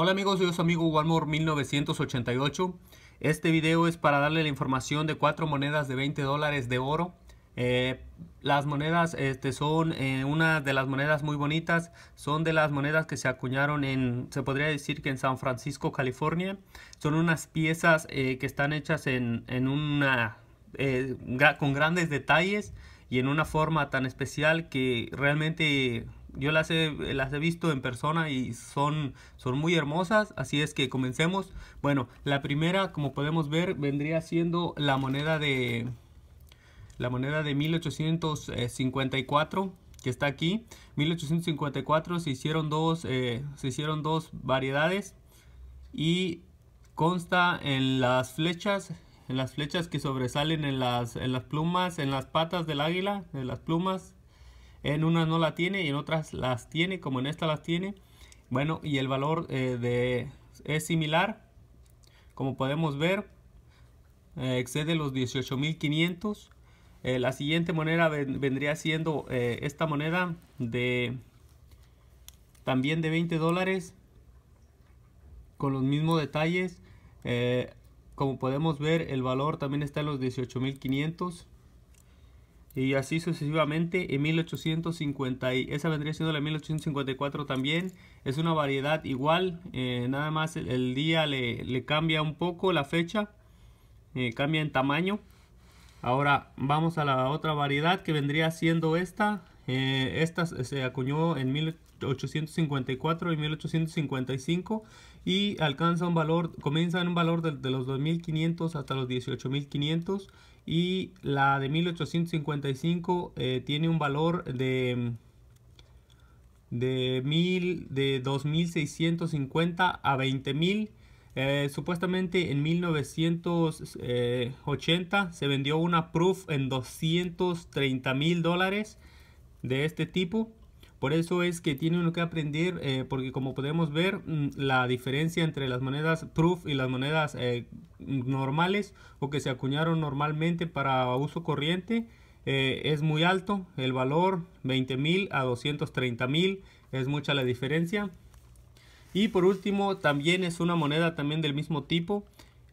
Hola amigos, yo soy amigo Walmore 1988. Este video es para darle la información de cuatro monedas de 20 dólares de oro. Eh, las monedas este, son eh, una de las monedas muy bonitas, son de las monedas que se acuñaron en, se podría decir que en San Francisco, California. Son unas piezas eh, que están hechas en, una, con grandes detalles y en una forma tan especial que realmente yo las he, las he visto en persona y son, son muy hermosas, así es que comencemos. Bueno, la primera, como podemos ver, vendría siendo la moneda de, la moneda de 1854 que está aquí 1854 se hicieron dos eh, se hicieron dos variedades y consta en las flechas en las flechas que sobresalen en las, en las plumas en las patas del águila en las plumas en unas no la tiene y en otras las tiene, como en esta las tiene. Bueno, y el valor eh, de, es similar, como podemos ver, eh, excede los 18.500. Eh, la siguiente moneda vendría siendo esta moneda de también de 20 dólares, con los mismos detalles. como podemos ver, el valor también está en los 18.500 y así sucesivamente en 1850 y esa vendría siendo la 1854 también es una variedad igual eh, nada más el, día le, cambia un poco la fecha eh, cambia en tamaño ahora vamos a la otra variedad que vendría siendo esta eh, esta eh, se acuñó en 1854 y 1855 y alcanza un valor, comienza en un valor de, los 2.500 hasta los 18.500 y la de 1855 eh, tiene un valor de de, mil, de 2.650 a 20.000. supuestamente en 1980 se vendió una Proof en 230 mil dólares de este tipo. Por eso es que tiene uno que aprender, eh, porque como podemos ver, mm, la diferencia entre las monedas proof y las monedas eh, normales o que se acuñaron normalmente para uso corriente eh, es muy alto. El valor 20.000 a 230.000 es mucha la diferencia. Y por último, también es una moneda también del mismo tipo.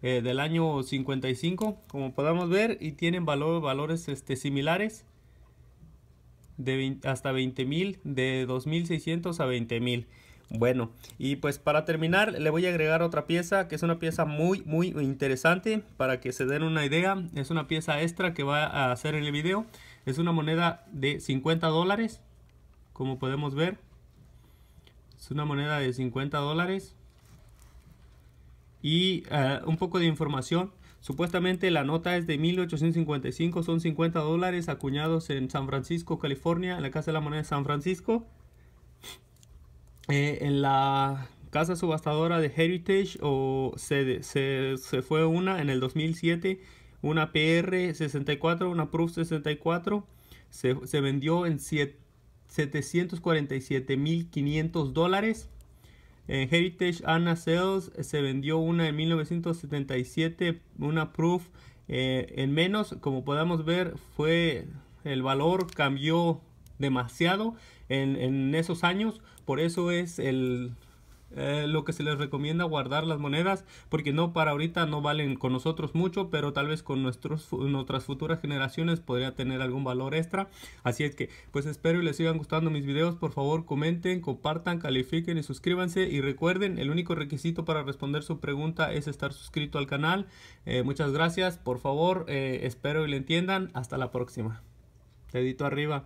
del año 55 como podemos ver y tienen valores este, similares de 20, hasta mil de 2.600 a mil Bueno, y pues para terminar le voy a agregar otra pieza que es una pieza muy muy interesante para que se den una idea. Es una pieza extra que va a hacer en el video. Es una moneda de 50 dólares, como podemos ver. Es una moneda de 50 dólares. Y eh, un poco de información Supuestamente la nota es de 1855, son 50 dólares acuñados en San Francisco, California, en la Casa de la Moneda de San Francisco. Eh, en la casa subastadora de Heritage o se, fue una en el 2007, una PR64, una Proof 64, se, se vendió en 747.500 dólares. Heritage Anna Sales eh, se vendió una en 1977, una Proof eh, en menos. Como podamos ver, fue el valor cambió demasiado en, en esos años. Por eso es el eh, lo que se les recomienda guardar las monedas porque no para ahorita no valen con nosotros mucho pero tal vez con nuestros, nuestras futuras generaciones podría tener algún valor extra así es que pues espero y les sigan gustando mis videos por favor comenten compartan califiquen y suscríbanse y recuerden el único requisito para responder su pregunta es estar suscrito al canal eh, muchas gracias por favor eh, espero y le entiendan hasta la próxima dedito arriba